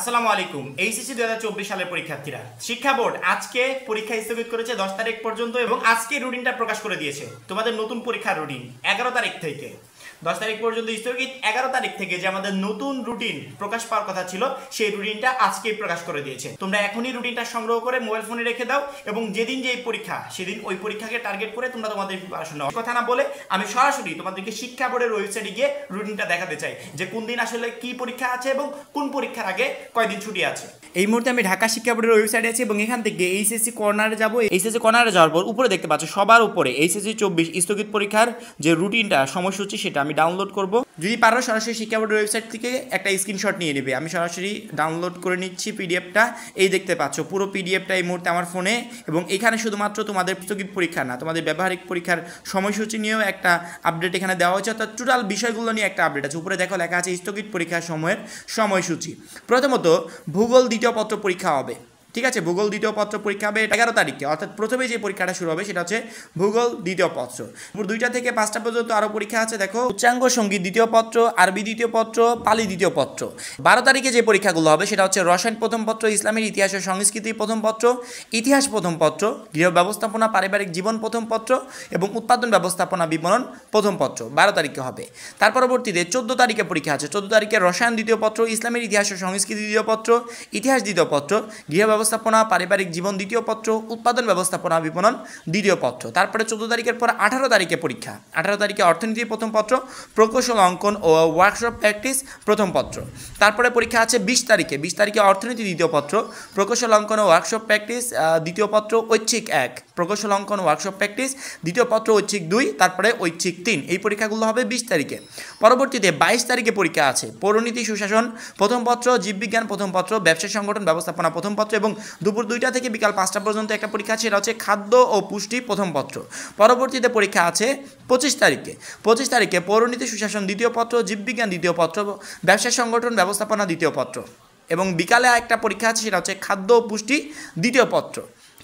আসসালামু আলাইকুম এইচএসসি দু হাজার চব্বিশ সালের পরীক্ষার্থীরা শিক্ষা বোর্ড আজকে পরীক্ষা স্থগিত করেছে দশ তারিখ পর্যন্ত এবং আজকে রুটিনটা প্রকাশ করে দিয়েছে তোমাদের নতুন পরীক্ষার রুটিন এগারো তারিখ থেকে দশ তারিখ পর্যন্ত স্থগিত এগারো তারিখ থেকে যে আমাদের নতুন রুটিন প্রকাশ পাওয়ার কথা ছিল সেই রুটিনটা আজকেই প্রকাশ করে দিয়েছে তোমরা এখনই রুটিনটা সংগ্রহ করে মোবাইল ফোনে রেখে দাও এবং যেদিন যে পরীক্ষা সেদিন ওই পরীক্ষাকে টার্গেট করে তোমরা তোমাদের পড়াশোনা কথা না বলে আমি সরাসরি তোমাদেরকে শিক্ষা বোর্ডের ওয়েবসাইটে গিয়ে রুটিনটা দেখাতে চাই যে কোন দিন আসলে কি পরীক্ষা আছে এবং কোন পরীক্ষার আগে কয়দিন ছুটি আছে এই মুহূর্তে আমি ঢাকা শিক্ষা বোর্ডের ওয়েবসাইটে আছি এবং এখান থেকে এইচএসসি কর্নারে যাব এইচএসসি কর্নারে যাওয়ার পর উপরে দেখতে পাচ্ছ সবার উপরে এইচএসসি চব্বিশ স্থগিত পরীক্ষার যে রুটিনটা সময়সূচি সেটা আমি ডাউনলোড করব যদি পারো সরাসরি শিক্ষা বোর্ডের ওয়েবসাইট থেকে একটা স্ক্রিনশট নিয়ে নেবে আমি সরাসরি ডাউনলোড করে নিচ্ছি পিডিএফটা এই দেখতে পাচ্ছ পুরো পিডিএফটা এই মুহূর্তে আমার ফোনে এবং এখানে শুধুমাত্র তোমাদের স্থগিত পরীক্ষা না তোমাদের ব্যবহারিক পরীক্ষার সময়সূচি নিয়েও একটা আপডেট এখানে দেওয়া হয়েছে অর্থাৎ টোটাল বিষয়গুলো নিয়ে একটা আপডেট আছে উপরে দেখো লেখা আছে স্থগিত পরীক্ষার সময়ের সময়সূচি প্রথমত ভূগোল দ্বিতীয় পত্র পরীক্ষা হবে ঠিক আছে ভূগোল দ্বিতীয় পত্র পরীক্ষা হবে এগারো তারিখে অর্থাৎ প্রথমে যে পরীক্ষাটা শুরু হবে সেটা হচ্ছে ভূগোল দ্বিতীয় পত্র দুইটা থেকে পাঁচটা পর্যন্ত আরও পরীক্ষা আছে দেখো উচ্চাঙ্গ সঙ্গীত দ্বিতীয় পত্র আরবি দ্বিতীয় পত্র পালি দ্বিতীয় পত্র বারো তারিখে যে পরীক্ষাগুলো হবে সেটা হচ্ছে রসায়ন প্রথম পত্র ইসলামের ইতিহাস ও সংস্কৃতি প্রথম পত্র ইতিহাস প্রথম পত্র গৃহ ব্যবস্থাপনা পারিবারিক জীবন প্রথম পত্র এবং উৎপাদন ব্যবস্থাপনা বিবরণ প্রথম পত্র বারো তারিখে হবে তার পরবর্তীতে চোদ্দ তারিখে পরীক্ষা আছে চোদ্দ তারিখে রসায়ন দ্বিতীয় পত্র ইসলামের ইতিহাস ও সংস্কৃতি দ্বিতীয় পত্র ইতিহাস দ্বিতীয় পত্র গৃহ ব্যবস্থাপনা পারিবারিক জীবন দ্বিতীয় পত্র উৎপাদন ব্যবস্থাপনা বিপণন দ্বিতীয় পত্র তারপরে চোদ্দো তারিখের পর আঠারো তারিখে পরীক্ষা আঠারো তারিখে অর্থনীতি প্রথম পত্র প্রকৌশল অঙ্কন ও ওয়ার্কশপ প্র্যাকটিস প্রথম পত্র তারপরে পরীক্ষা আছে বিশ তারিখে বিশ তারিখে অর্থনীতি দ্বিতীয় পত্র প্রকৌশল অঙ্কন ও ওয়ার্কশপ প্র্যাকটিস দ্বিতীয় পত্র ঐচ্ছিক এক প্রকৌশল অঙ্কন ওয়ার্কশপ প্র্যাকটিস দ্বিতীয় পত্র ঐচ্ছিক দুই তারপরে ঐচ্ছিক তিন এই পরীক্ষাগুলো হবে বিশ তারিখে পরবর্তীতে বাইশ তারিখে পরীক্ষা আছে পৌরনীতি সুশাসন প্রথম পত্র জীববিজ্ঞান প্রথম পত্র ব্যবসায় সংগঠন ব্যবস্থাপনা প্রথম পত্র এবং দুপুর দুইটা থেকে বিকাল পাঁচটা পর্যন্ত একটা পরীক্ষা আছে সেটা হচ্ছে খাদ্য ও পুষ্টি প্রথম পত্র পরবর্তীতে পরীক্ষা আছে পঁচিশ তারিখে পঁচিশ তারিখে পৌরনীতি সুশাসন দ্বিতীয় পত্র জীববিজ্ঞান দ্বিতীয় পত্র ব্যবসায় সংগঠন ব্যবস্থাপনা দ্বিতীয় পত্র এবং বিকালে একটা পরীক্ষা আছে সেটা হচ্ছে খাদ্য পুষ্টি দ্বিতীয় পত্র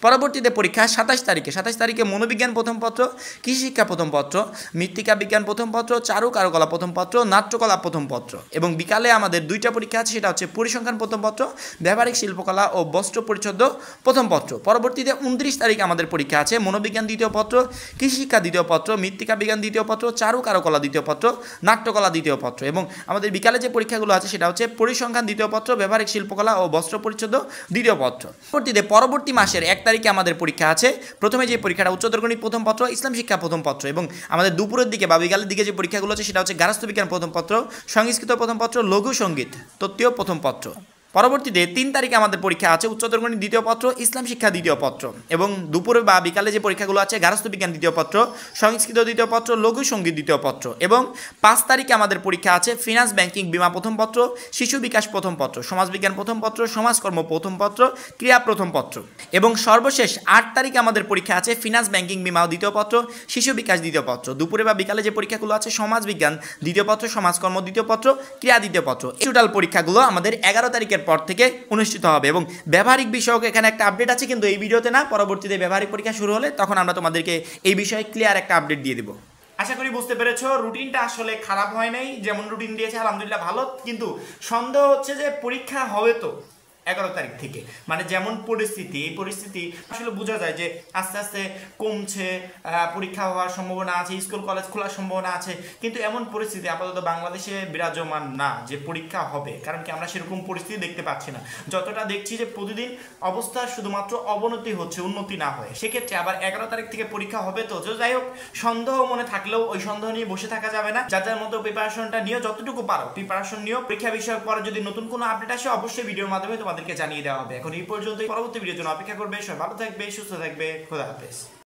পরবর্তীতে পরীক্ষা সাতাশ তারিখে সাতাশ তারিখে মনোবিজ্ঞান প্রথম পত্র কৃষিশিক্ষা প্রথম পত্র মৃত্তিকা বিজ্ঞান প্রথম পত্র চারু কারুকলা প্রথম পত্র নাট্যকলা প্রথম পত্র এবং বিকালে আমাদের দুইটা পরীক্ষা আছে সেটা হচ্ছে পরিসংখ্যান প্রথম পত্র ব্যবহারিক শিল্পকলা ও বস্ত্র পরিচ্ছদ প্রথম পত্র পরবর্তীতে উনত্রিশ তারিখে আমাদের পরীক্ষা আছে মনোবিজ্ঞান দ্বিতীয় পত্র কৃষিশিক্ষা দ্বিতীয় পত্র মৃত্তিকা বিজ্ঞান দ্বিতীয় পত্র চারু কারুকলা দ্বিতীয় পত্র নাট্যকলা দ্বিতীয় পত্র এবং আমাদের বিকালে যে পরীক্ষাগুলো আছে সেটা হচ্ছে পরিসংখ্যান দ্বিতীয় পত্র ব্যবহারিক শিল্পকলা ও বস্ত্র পরিচ্ছদ দ্বিতীয় পত্র পরবর্তীতে পরবর্তী মাসের এক তারিখ তারিখে আমাদের পরীক্ষা আছে প্রথমে যে পরীক্ষাটা উচ্চতর গণিত প্রথম পত্র ইসলাম শিক্ষা প্রথম পত্র এবং আমাদের দুপুরের দিকে বা বিকালের দিকে যে পরীক্ষাগুলো আছে সেটা হচ্ছে গার্হস্থ বিজ্ঞান প্রথম পত্র সংস্কৃত প্রথম পত্র লঘু সংগীত তত্ত্বীয় প্রথম পত্র পরবর্তীতে তিন তারিখে আমাদের পরীক্ষা আছে উচ্চতর গণিত দ্বিতীয় পত্র ইসলাম শিক্ষা দ্বিতীয় পত্র এবং দুপুরে বা বিকালে যে পরীক্ষাগুলো আছে গারস্থ বিজ্ঞান দ্বিতীয় পত্র সংস্কৃত দ্বিতীয় পত্র লঘু সঙ্গীত দ্বিতীয় পত্র এবং পাঁচ তারিখে আমাদের পরীক্ষা আছে ফিনান্স ব্যাংকিং বিমা প্রথম পত্র শিশু বিকাশ প্রথম পত্র সমাজবিজ্ঞান প্রথম পত্র সমাজকর্ম প্রথম পত্র ক্রিয়া প্রথম পত্র এবং সর্বশেষ আট তারিখে আমাদের পরীক্ষা আছে ফিনান্স ব্যাংকিং বিমা দ্বিতীয় পত্র শিশু বিকাশ দ্বিতীয় পত্র দুপুরে বা বিকালে যে পরীক্ষাগুলো আছে সমাজবিজ্ঞান দ্বিতীয় পত্র সমাজকর্ম দ্বিতীয় পত্র ক্রিয়া দ্বিতীয় পত্র এই টোটাল পরীক্ষাগুলো আমাদের এগারো তারিখের পর থেকে অনুষ্ঠিত হবে এবং ব্যবহারিক বিষয়ক এখানে একটা আপডেট আছে কিন্তু এই ভিডিওতে না পরবর্তীতে ব্যবহারিক পরীক্ষা শুরু হলে তখন আমরা তোমাদেরকে এই বিষয়ে ক্লিয়ার একটা আপডেট দিয়ে দেবো আশা করি বুঝতে পেরেছো রুটিনটা আসলে খারাপ হয় নাই যেমন রুটিন দিয়েছে আলহামদুলিল্লাহ ভালো কিন্তু সন্দেহ হচ্ছে যে পরীক্ষা হবে তো এগারো তারিখ থেকে মানে যেমন পরিস্থিতি এই পরিস্থিতি আসলে বোঝা যায় যে আস্তে আস্তে কমছে পরীক্ষা হওয়ার সম্ভাবনা আছে স্কুল কলেজ খোলার সম্ভাবনা আছে কিন্তু এমন পরিস্থিতি আপাতত বাংলাদেশে বিরাজমান না যে পরীক্ষা হবে কারণ কি আমরা সেরকম পরিস্থিতি দেখতে পাচ্ছি না যতটা দেখছি যে প্রতিদিন অবস্থা শুধুমাত্র অবনতি হচ্ছে উন্নতি না হয় সেক্ষেত্রে আবার এগারো তারিখ থেকে পরীক্ষা হবে তো যাই হোক সন্দেহ মনে থাকলেও ওই সন্দেহ নিয়ে বসে থাকা যাবে না যাদের মতো প্রিপারেশনটা নিয়ে যতটুকু পারো প্রিপারেশন নিয়েও পরীক্ষা বিষয়ক পরে যদি নতুন কোনো আপডেট আসে অবশ্যই ভিডিওর মাধ্যমে তোমার তাদেরকে জানিয়ে দেওয়া হবে এখন এই পর্যন্ত পরবর্তী ভিডিওর জন্য অপেক্ষা করবে সবাই ভালো থাকবে সুস্থ থাকবে খোদা হাফেজ